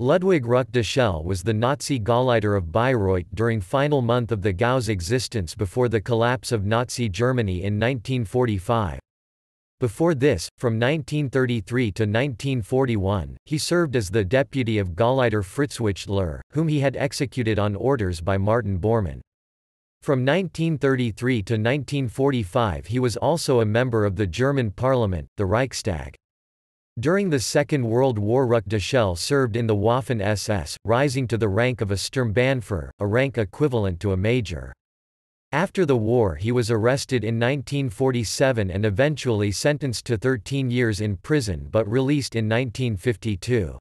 Ludwig Ruck de Schell was the Nazi Gauleiter of Bayreuth during final month of the Gau's existence before the collapse of Nazi Germany in 1945. Before this, from 1933 to 1941, he served as the deputy of Gauleiter Fritzwich Lur, whom he had executed on orders by Martin Bormann. From 1933 to 1945 he was also a member of the German parliament, the Reichstag. During the Second World War Ruck Deschel served in the Waffen-SS, rising to the rank of a Sturmbannführer, a rank equivalent to a major. After the war he was arrested in 1947 and eventually sentenced to 13 years in prison but released in 1952.